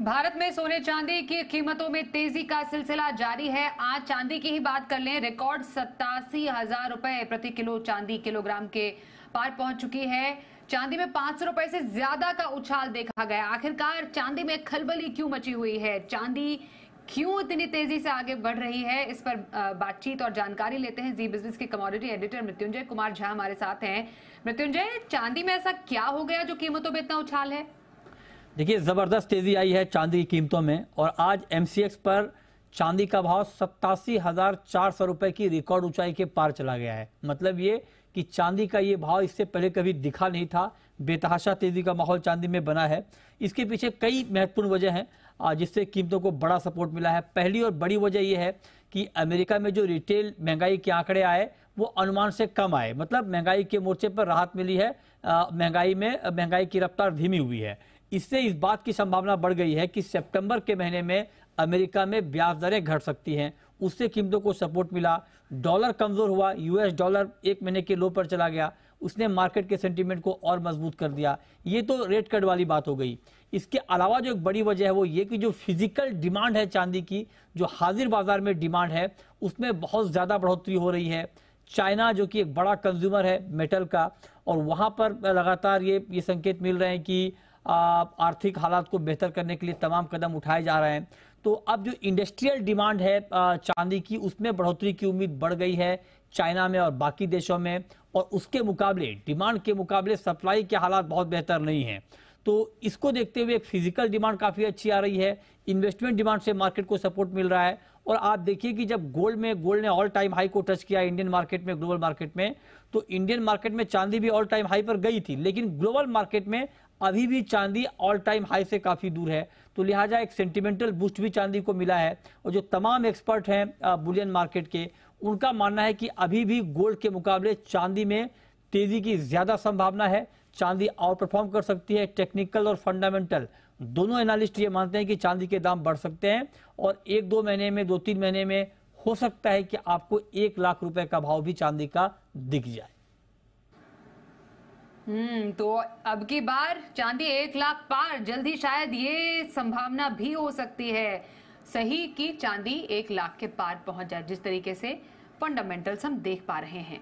भारत में सोने चांदी की कीमतों में तेजी का सिलसिला जारी है आज चांदी की ही बात कर लें रिकॉर्ड सत्तासी हजार रुपए प्रति किलो चांदी किलोग्राम के पार पहुंच चुकी है चांदी में पांच सौ रुपए से ज्यादा का उछाल देखा गया आखिरकार चांदी में खलबली क्यों मची हुई है चांदी क्यों इतनी तेजी से आगे बढ़ रही है इस पर बातचीत और जानकारी लेते हैं जी बिजनेस के कमोडिटी एडिटर मृत्युंजय कुमार झा हमारे साथ हैं मृत्युंजय चांदी में ऐसा क्या हो गया जो कीमतों में इतना उछाल है देखिए ज़बरदस्त तेज़ी आई है चांदी की कीमतों में और आज एम पर चांदी का भाव सत्तासी हज़ार चार सौ रुपये की रिकॉर्ड ऊंचाई के पार चला गया है मतलब ये कि चांदी का ये भाव इससे पहले कभी दिखा नहीं था बेतहाशा तेज़ी का माहौल चांदी में बना है इसके पीछे कई महत्वपूर्ण वजह हैं जिससे कीमतों को बड़ा सपोर्ट मिला है पहली और बड़ी वजह यह है कि अमेरिका में जो रिटेल महंगाई के आंकड़े आए वो अनुमान से कम आए मतलब महंगाई के मोर्चे पर राहत मिली है महंगाई में महंगाई की रफ्तार धीमी हुई है इससे इस बात की संभावना बढ़ गई है कि सितंबर के महीने में अमेरिका में ब्याज दरें घट सकती हैं उससे कीमतों को सपोर्ट मिला डॉलर कमजोर हुआ यूएस डॉलर एक महीने के लो पर चला गया उसने मार्केट के सेंटीमेंट को और मजबूत कर दिया ये तो रेट कट वाली बात हो गई इसके अलावा जो एक बड़ी वजह है वो ये कि जो फिजिकल डिमांड है चांदी की जो हाजिर बाजार में डिमांड है उसमें बहुत ज़्यादा बढ़ोतरी हो रही है चाइना जो कि एक बड़ा कंज्यूमर है मेटल का और वहाँ पर लगातार ये ये संकेत मिल रहे हैं कि आर्थिक हालात को बेहतर करने के लिए तमाम कदम उठाए जा रहे हैं तो अब जो इंडस्ट्रियल डिमांड है चांदी की उसमें बढ़ोतरी की उम्मीद बढ़ गई है चाइना में और बाकी देशों में और उसके मुकाबले डिमांड के मुकाबले सप्लाई के हालात बहुत बेहतर नहीं है तो इसको देखते हुए फिजिकल डिमांड काफ़ी अच्छी आ रही है इन्वेस्टमेंट डिमांड से मार्केट को सपोर्ट मिल रहा है और आप देखिए कि जब गोल्ड में गोल्ड ने ऑल टाइम हाई को टच किया इंडियन मार्केट में ग्लोबल मार्केट में तो इंडियन मार्केट में चांदी भी ऑल टाइम हाई पर गई थी लेकिन ग्लोबल मार्केट में अभी भी चांदी ऑल टाइम हाई से काफ़ी दूर है तो लिहाजा एक सेंटिमेंटल बूस्ट भी चांदी को मिला है और जो तमाम एक्सपर्ट हैं बुलियन मार्केट के उनका मानना है कि अभी भी गोल्ड के मुकाबले चांदी में तेज़ी की ज़्यादा संभावना है चांदी आउट परफॉर्म कर सकती है टेक्निकल और फंडामेंटल दोनों एनालिस्ट ये मानते हैं कि चांदी के दाम बढ़ सकते हैं और एक दो महीने में दो तीन महीने में हो सकता है कि आपको एक लाख रुपए का भाव भी चांदी का दिख जाए हम्म तो अब की बार चांदी एक लाख पार जल्दी शायद ये संभावना भी हो सकती है सही कि चांदी एक लाख के पार पहुंच जाए जिस तरीके से फंडामेंटल्स हम देख पा रहे हैं